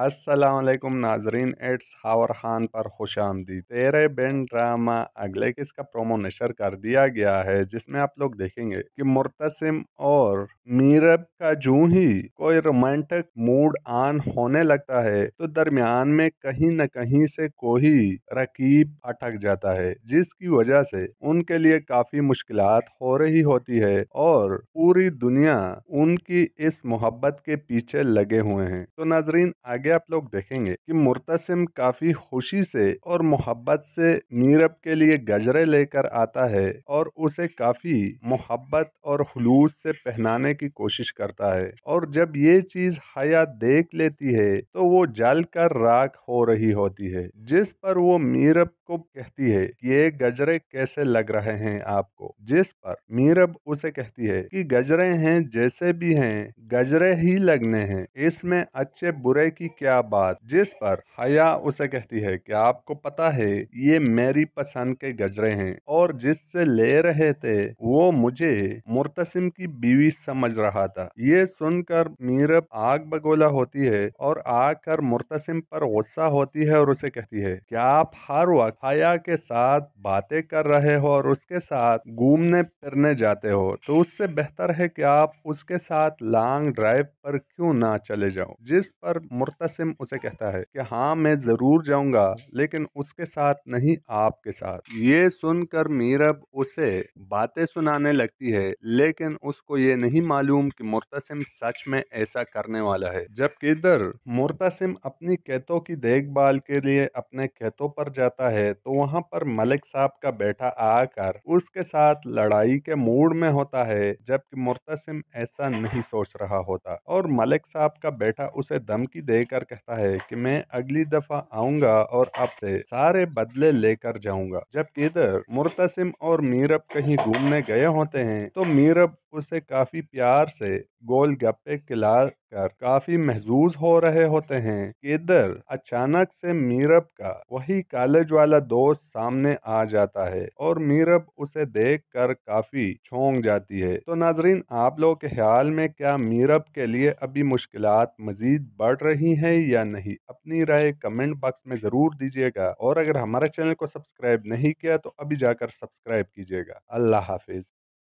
असलकुम नाजरीन एट्स हावर खान पर खुश आमदी तेरे बेन ड्रामा अगले किस का प्रोमो नशर कर दिया गया है जिसमें आप लोग देखेंगे कि मुर्तसिम और मीरब का जू ही कोई रोमांटिक मूड ऑन होने लगता है तो दरमियान में कहीं न कहीं से कोई रकीब अटक जाता है जिसकी वजह से उनके लिए काफी मुश्किल हो रही होती है और पूरी दुनिया उनकी इस मोहब्बत के पीछे लगे हुए हैं तो नाजरीन आगे आगे आप लोग देखेंगे कि मुर्तसिम काफी खुशी से और मोहब्बत से मीरब के लिए गजरे लेकर आता है और उसे काफी मोहब्बत और खलूस से पहनाने की कोशिश करता है और जब ये चीज हया देख लेती है तो वो जल कर राख हो रही होती है जिस पर वो मीरब को कहती है कि ये गजरे कैसे लग रहे हैं आपको जिस पर मीरब उसे कहती है कि गजरे हैं जैसे भी हैं गजरे ही लगने हैं इसमें अच्छे बुरे की क्या बात जिस पर हया उसे कहती है कि आपको पता है ये मेरी पसंद के गजरे हैं और जिससे ले रहे थे वो मुझे मुर्तसिम की बीवी समझ रहा था ये सुनकर मीरब आग बगोला होती है और आकर मुर्तसिम पर गुस्सा होती है और उसे कहती है क्या आप हर वक्त हया के साथ बातें कर रहे हो और उसके साथ घूमने फिरने जाते हो तो उससे बेहतर है कि आप उसके साथ लॉन्ग ड्राइव पर क्यों ना चले जाओ जिस पर मुर्तसिम उसे कहता है कि हाँ मैं ज़रूर जाऊंगा लेकिन उसके साथ नहीं आपके साथ ये सुनकर मीरब उसे बातें सुनाने लगती है लेकिन उसको ये नहीं मालूम कि मुर्तसिम सच में ऐसा करने वाला है जबकि इधर मुर्तसिम अपनी कैतों की देखभाल के लिए अपने कैतों पर जाता है है तो वहाँ पर मलिक साहब का बेटा आकर उसके साथ लड़ाई के मूड में होता है जबकि मुर्तसिम ऐसा नहीं सोच रहा होता और मलिक साहब का बेटा उसे धमकी देकर कहता है कि मैं अगली दफा आऊंगा और आपसे सारे बदले लेकर जाऊंगा जबकि इधर मुर्तसिम और मीरब कहीं घूमने गए होते हैं तो मीरब उसे काफ़ी प्यार से गोल गप्पे खिला कर काफ़ी महजूज हो रहे होते हैं इधर अचानक से मीरब का वही कॉलेज वाला दोस्त सामने आ जाता है और मीरब उसे देख कर काफ़ी छोंक जाती है तो नाजरीन आप लोग के ख्याल में क्या मीरब के लिए अभी मुश्किल मजीद बढ़ रही हैं या नहीं अपनी राय कमेंट बॉक्स में ज़रूर दीजिएगा और अगर हमारे चैनल को सब्सक्राइब नहीं किया तो अभी जाकर सब्सक्राइब कीजिएगा अल्लाह हाफिज़